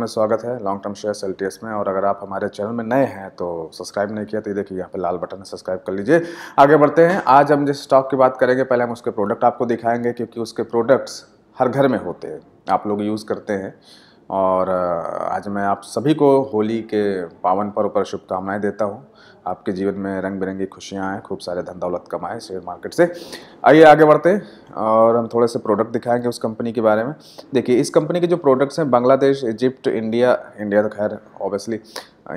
में स्वागत है लॉन्ग टर्म शेयर्स एल में और अगर आप हमारे चैनल में नए हैं तो सब्सक्राइब नहीं किया तो देखिए यहाँ पे लाल बटन है सब्सक्राइब कर लीजिए आगे बढ़ते हैं आज हम जिस स्टॉक की बात करेंगे पहले हम उसके प्रोडक्ट आपको दिखाएंगे क्योंकि उसके प्रोडक्ट्स हर घर में होते हैं आप लोग यूज़ करते हैं और आज मैं आप सभी को होली के पावन पर्व पर शुभकामनाएं देता हूं आपके जीवन में रंग बिरंगी खुशियाँ आएँ खूब सारे धन दौलत कमाएं शेयर मार्केट से आइए आगे बढ़ते हैं और हम थोड़े से प्रोडक्ट दिखाएंगे उस कंपनी के बारे में देखिए इस कंपनी के जो प्रोडक्ट्स हैं बांग्लादेश इजिप्ट इंडिया इंडिया तो खैर ऑब्वियसली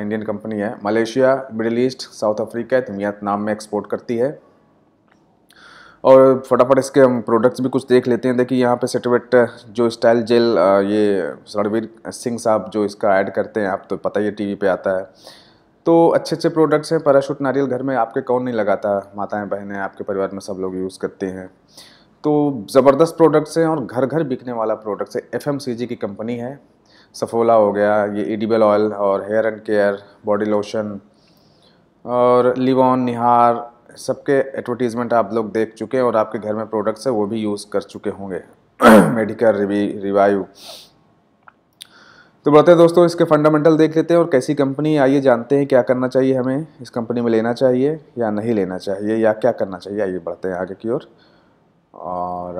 इंडियन कंपनी है Malaysia middle east South Africa Vietnam नाम में एक्सपोर्ट करती है और फटाफट इसके हम प्रोडक्ट्स भी कुछ देख लेते हैं देखिए यहाँ पे सेटवेट uh, जो स्टाइल जेल uh, ये रणवीर सिंह साहब जो इसका ऐड करते हैं आप तो पता ही है टीवी पे आता है तो अच्छे अच्छे प्रोडक्ट्स हैं पैराशूट नारियल घर में आपके कौन नहीं लगाता माताएं बहनें आपके परिवार में सब लोग यूज़ करते हैं तो ज़बरदस्त प्रोडक्ट्स हैं और घर घर बिकने वाला प्रोडक्ट्स है एफ की कंपनी है सफोला हो गया ये एडिबल ऑयल और hair and care body lotion और लिवॉन निहार सबके एडवर्टीज़मेंट आप लोग देख चुके हैं और आपके घर में प्रोडक्ट्स है वो भी यूज़ कर चुके होंगे मेडिकल रिवी रिवायू तो बढ़ते हैं दोस्तों इसके फंडामेंटल देख लेते हैं और कैसी कंपनी आइए जानते हैं क्या करना चाहिए हमें इस कंपनी में लेना चाहिए या नहीं लेना चाहिए या क्या करना चाहिए आइए बढ़ते हैं आगे की ओर और, और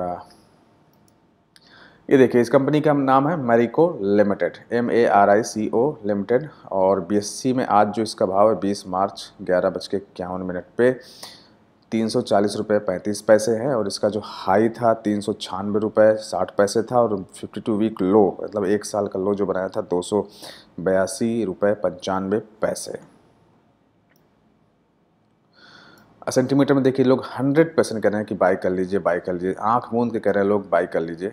ये देखिए इस कंपनी का नाम है Marico limited M A R I C O limited और बीएससी में आज जो इसका भाव है 20 मार्च ग्यारह बज के इक्यावन मिनट पे तीन सौ चालीस रुपये पैंतीस पैसे है और इसका जो हाई था तीन सौ छियानवे रुपये साठ पैसे था और फिफ्टी टू वीक लो मतलब एक साल का लो जो बनाया था दो सौ बयासी रुपये पंचानवे पैसे सेंटीमीटर में देखिए लोग हंड्रेड परसेंट कह रहे हैं कि बाई कर लीजिए बाई कर लीजिए आँख मूंद के कह रहे हैं लोग बाई कर लीजिए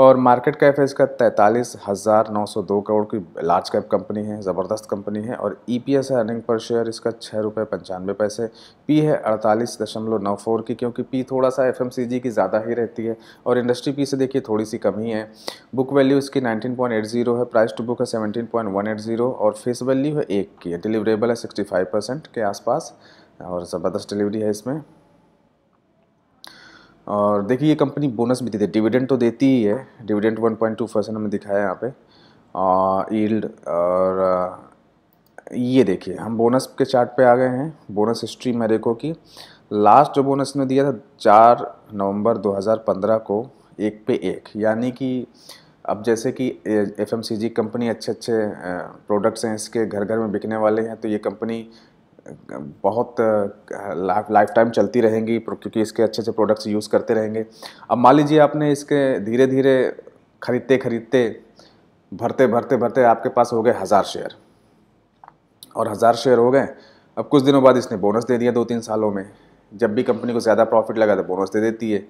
और मार्केट कैप है इसका तैंतालीस हज़ार नौ सौ दो करोड़ की लार्ज कैप कंपनी है ज़बरदस्त कंपनी है और ई पी एस है अर्निंग पर शेयर इसका छः रुपये पंचानवे पैसे पी है अड़तालीस दशमलव नौ फोर की क्योंकि पी थोड़ा सा एफएमसीजी की ज़्यादा ही रहती है और इंडस्ट्री पी से देखिए थोड़ी सी कमी है बुक वैल्यू इसकी नाइनटीन पॉइंट एट जीरो है प्राइस टू बुक है seventeen point one eight zero और फेस वैल्यू है एक की डिलीवरेबल है सिक्सटी फाइव परसेंट के आसपास और ज़बरदस्त डिलीवरी है इसमें और देखिए ये कंपनी बोनस भी देती है डिविडेंड तो देती ही है डिविडेंड 1.2 परसेंट हमें दिखाया यहाँ पे और ईल्ड और ये देखिए हम बोनस के चार्ट पे आ गए हैं बोनस हिस्ट्री मेरेको की लास्ट जो बोनस ने दिया था चार नवंबर 2015 को एक पे एक यानी कि अब जैसे कि एफ कंपनी अच्छे अच्छे प्रोडक्ट्स हैं इसके घर घर में बिकने वाले हैं तो ये कंपनी बहुत लाइफ टाइम चलती रहेंगी क्योंकि इसके अच्छे अच्छे प्रोडक्ट्स यूज़ करते रहेंगे अब मान लीजिए आपने इसके धीरे धीरे खरीदते खरीदते भरते भरते भरते आपके पास हो गए हज़ार शेयर और हज़ार शेयर हो गए अब कुछ दिनों बाद इसने बोनस दे दिया दो तीन सालों में जब भी कंपनी को ज़्यादा प्रॉफिट लगा तो बोनस दे देती है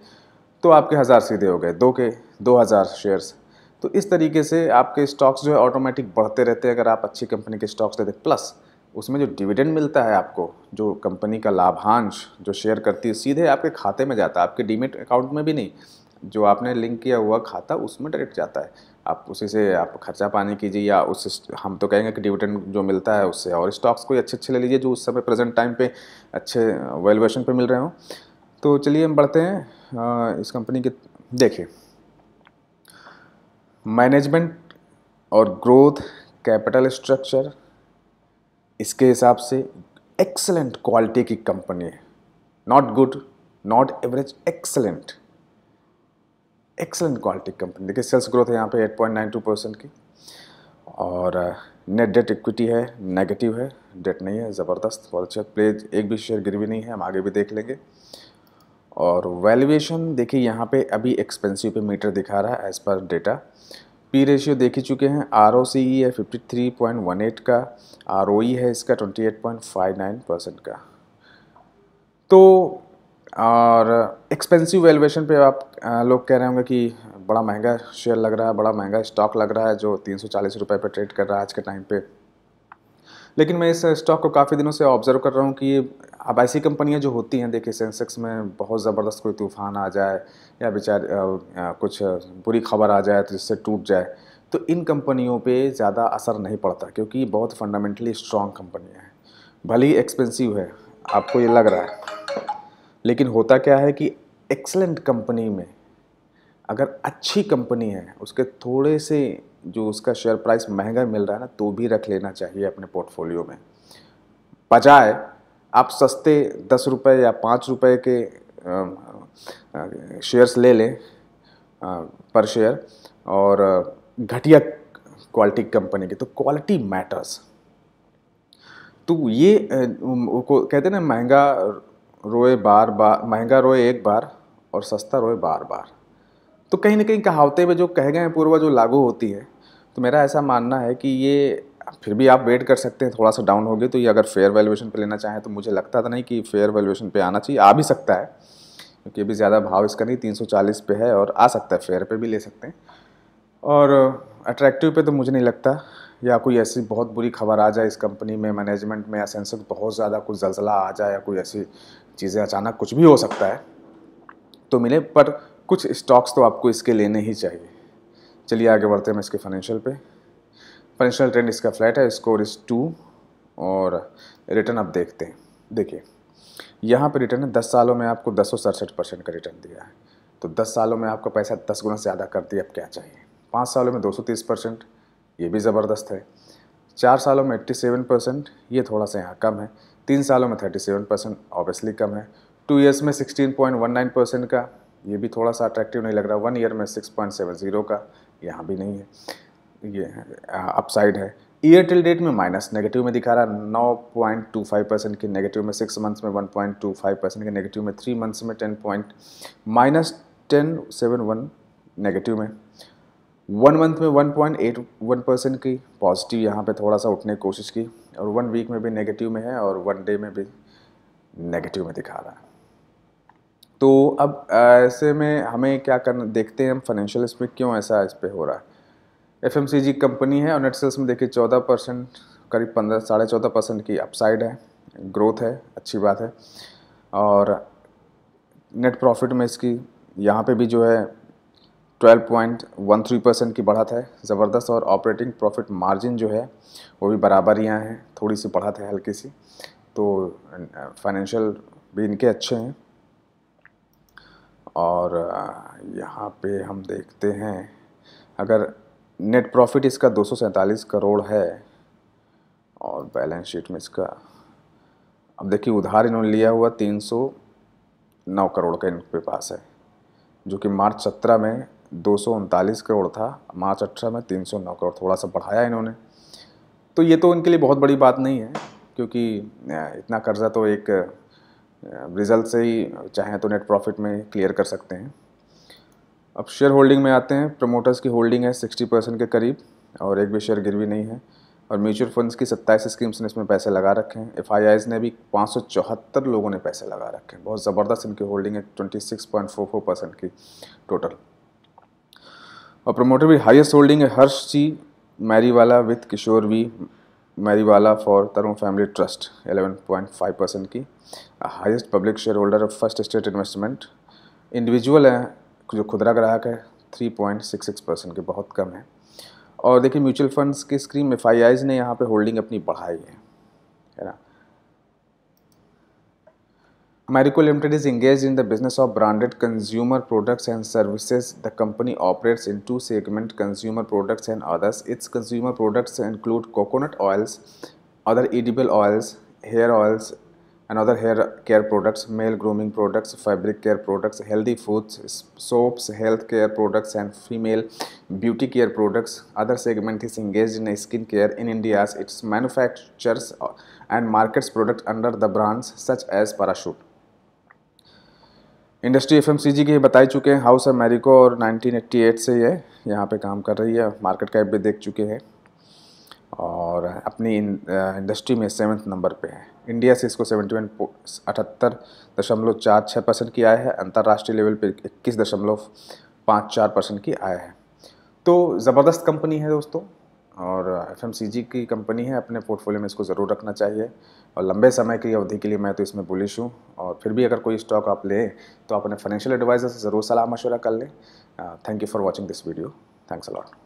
तो आपके हज़ार सीधे हो गए दो के दो हज़ार शेयर्स तो इस तरीके से आपके स्टॉक्स जो है ऑटोमेटिक बढ़ते रहते हैं अगर आप अच्छी कंपनी के स्टॉक्स लेते प्लस उसमें जो डिविडेंड मिलता है आपको जो कंपनी का लाभांश जो शेयर करती है सीधे आपके खाते में जाता है आपके डीमेट अकाउंट में भी नहीं जो आपने लिंक किया हुआ खाता उसमें डायरेक्ट जाता है आप उसी से आप खर्चा पानी कीजिए या उस हम तो कहेंगे कि डिविडेंड जो मिलता है उससे और स्टॉक्स कोई अच्छे अच्छे ले लीजिए जो उस समय प्रेजेंट टाइम पे अच्छे वैल्यूएशन पे मिल रहे हों तो चलिए हम बढ़ते हैं इस कंपनी के देखिए मैनेजमेंट और ग्रोथ कैपिटल स्ट्रक्चर इसके हिसाब से एक्सलेंट क्वालिटी की कंपनी है not good not average excellent excellent quality company देखिए सेल्स ग्रोथ है यहाँ पे 8.92 परसेंट की और नेट डेट इक्विटी है नेगेटिव है डेट नहीं है ज़बरदस्त बहुत अच्छा प्लेज एक भी शेयर गिर भी नहीं है हम आगे भी देख लेंगे और वैल्यूएशन देखिए यहाँ पे अभी एक्सपेंसिव पे मीटर दिखा रहा है as per data P ratio देख ही चुके हैं आर ओ सी ई है 53.18 का आर ओ ई है इसका 28.59 परसेंट का तो और एक्सपेंसिव वैल्यूएशन पे आप लोग कह रहे होंगे कि बड़ा महंगा शेयर लग रहा है बड़ा महंगा स्टॉक लग रहा है जो तीन सौ चालीस रुपये पर ट्रेड कर रहा है आज के टाइम पे लेकिन मैं इस स्टॉक को काफ़ी दिनों से ऑब्जर्व कर रहा हूँ कि अब ऐसी कंपनियां जो होती हैं देखिए सेंसेक्स में बहुत ज़बरदस्त कोई तूफान आ जाए या बेचारे कुछ बुरी खबर आ जाए तो जिससे टूट जाए तो इन कंपनियों पे ज़्यादा असर नहीं पड़ता क्योंकि बहुत फंडामेंटली स्ट्रॉन्ग कंपनियाँ हैं भले ही एक्सपेंसिव है आपको ये लग रहा है लेकिन होता क्या है कि एक्सलेंट कंपनी में अगर अच्छी कंपनी है उसके थोड़े से जो उसका शेयर प्राइस महंगा मिल रहा है ना तो भी रख लेना चाहिए अपने पोर्टफोलियो में बजाय आप सस्ते दस रुपये या पाँच रुपये के शेयर्स ले लें पर शेयर और घटिया क्वालिटी कंपनी की तो क्वालिटी मैटर्स तो ये को कहते हैं ना महंगा रोए बार बार महंगा रोए एक बार और सस्ता रोए बार बार तो कहीं ना कहीं कहावतें में जो कह गए हैं पूर्व जो लागू होती है तो मेरा ऐसा मानना है कि ये फिर भी आप वेट कर सकते हैं थोड़ा सा डाउन हो गए तो ये अगर फेयर वैल्यूएशन पे लेना चाहें तो मुझे लगता था तो नहीं कि फेयर वैल्यूएशन पे आना चाहिए आ भी सकता है क्योंकि अभी ज़्यादा भाव इसका नहीं 340 पे है और आ सकता है फेयर पे भी ले सकते हैं और अट्रैक्टिव पे तो मुझे नहीं लगता या कोई ऐसी बहुत बुरी खबर आ जाए इस कंपनी में मैनेजमेंट में या सेंसर बहुत ज़्यादा कुछ जल्जला आ जाए या कोई ऐसी चीज़ें अचानक कुछ भी हो सकता है तो मिले पर कुछ स्टॉक्स तो आपको इसके लेने ही चाहिए चलिए आगे बढ़ते हैं मैं इसके फाइनेंशियल पे फाइनेंशियल ट्रेंड इसका फ्लैट है स्कोर इस टू और रिटर्न आप देखते हैं देखिए यहाँ पर रिटर्न है दस सालों में आपको दस परसेंट का रिटर्न दिया है तो दस सालों में आपका पैसा दस गुना से ज़्यादा कर दिया अब क्या चाहिए पाँच सालों में दो सौ तीस परसेंट ये भी ज़बरदस्त है चार सालों में एट्टी सेवन परसेंट ये थोड़ा सा यहाँ कम है तीन सालों में थर्टी सेवन परसेंट ऑब्वियसली कम है टू ईयर्स में sixteen point one nine percent का ये भी थोड़ा सा अट्रैक्टिव नहीं लग रहा वन ईयर में सिक्स पॉइंट सेवन ज़ीरो का यहाँ भी नहीं है ये अपसाइड है ईयर टिल डेट में माइनस नेगेटिव में दिखा रहा है नौ पॉइंट टू फाइव परसेंट की नेगेटिव में सिक्स मंथ्स में one point two five percent की नेगेटिव में थ्री मंथ्स में ten point minus ten seven one negative में वन मंथ में one point eight one percent की पॉजिटिव यहाँ पे थोड़ा सा उठने की कोशिश की और वन वीक में भी नेगेटिव में है और वन डे में भी नेगेटिव में दिखा रहा है तो अब ऐसे में हमें क्या करना देखते हैं हम फाइनेंशियल इसमें क्यों ऐसा इस पर हो रहा है एफ कंपनी है और नेट सेल्स में देखिए चौदह परसेंट करीब पंद्रह साढ़े चौदह परसेंट की अपसाइड है ग्रोथ है अच्छी बात है और नेट प्रॉफिट में इसकी यहाँ पे भी जो है 12.13 परसेंट की बढ़त है ज़बरदस्त और ऑपरेटिंग प्रॉफिट मार्जिन जो है वो भी बराबर यहाँ हैं थोड़ी सी बढ़त है हल्की सी तो फाइनेंशियल भी इनके अच्छे हैं और यहाँ पे हम देखते हैं अगर नेट प्रॉफिट इसका दो करोड़ है और बैलेंस शीट में इसका अब देखिए उधार इन्होंने लिया हुआ 309 करोड़ का इनके पास है जो कि मार्च सत्रह में दो करोड़ था मार्च अठारह में 309 करोड़ थोड़ा सा बढ़ाया इन्होंने तो ये तो इनके लिए बहुत बड़ी बात नहीं है क्योंकि इतना कर्जा तो एक रिज़ल्ट से ही चाहें तो नेट प्रॉफिट में क्लियर कर सकते हैं अब शेयर होल्डिंग में आते हैं प्रमोटर्स की होल्डिंग है सिक्सटी परसेंट के करीब और एक भी शेयर गिरवी नहीं है और म्यूचुअल फंड्स की सत्ताईस स्कीम्स ने इसमें पैसे लगा रखे हैं एफ ने भी पाँच लोगों ने पैसे लगा रखे हैं बहुत ज़बरदस्त इनकी होल्डिंग है ट्वेंटी परसेंट की टोटल और प्रमोटर भी हाइस्ट होल्डिंग है Harsh ji Mariwala with Kishore V Mariwala for Tarun family trust 11.5 percent की highest public share holder of First State Investment individual हैं जो खुदरा ग्राहक है three point six six percent के बहुत कम है और देखिए म्यूचुअल फंड्स के स्क्रीन एफ आई आईज ने यहाँ पे होल्डिंग अपनी बढ़ाई है है ना Marico limited is engage in the business of branded consumer products and services the company operates in two segment consumer products and others its consumer products include coconut oils other edible oils hair oils and other hair care products, male grooming products, fabric care products, healthy foods, soaps, health care products and female beauty care products. Other segment is engaged in skin care in India. It manufactures and markets products under the brands such as Parachute. Industry FMCG के बताई चुके हैं house अमेरिको और 1988 से ये यहाँ पे काम कर रही है मार्केट कैप भी देख चुके हैं और अपनी इंडस्ट्री में सेवन्थ नंबर पे है इंडिया से इसको सेवेंटी वन अठहत्तर दशमलव चार छः परसेंट की आय है अंतर्राष्ट्रीय लेवल पे इक्कीस दशमलव पाँच चार परसेंट की आय है तो ज़बरदस्त कंपनी है दोस्तों और एफ की कंपनी है अपने पोर्टफोलियो में इसको ज़रूर रखना चाहिए और लंबे समय की अवधि के लिए मैं तो इसमें बुलिश हूँ और फिर भी अगर कोई स्टॉक आप लें तो अपने फाइनेंशियल एडवाइज़र से ज़रूर सलाह मशवरा कर लें thank you for watching this video thanks allot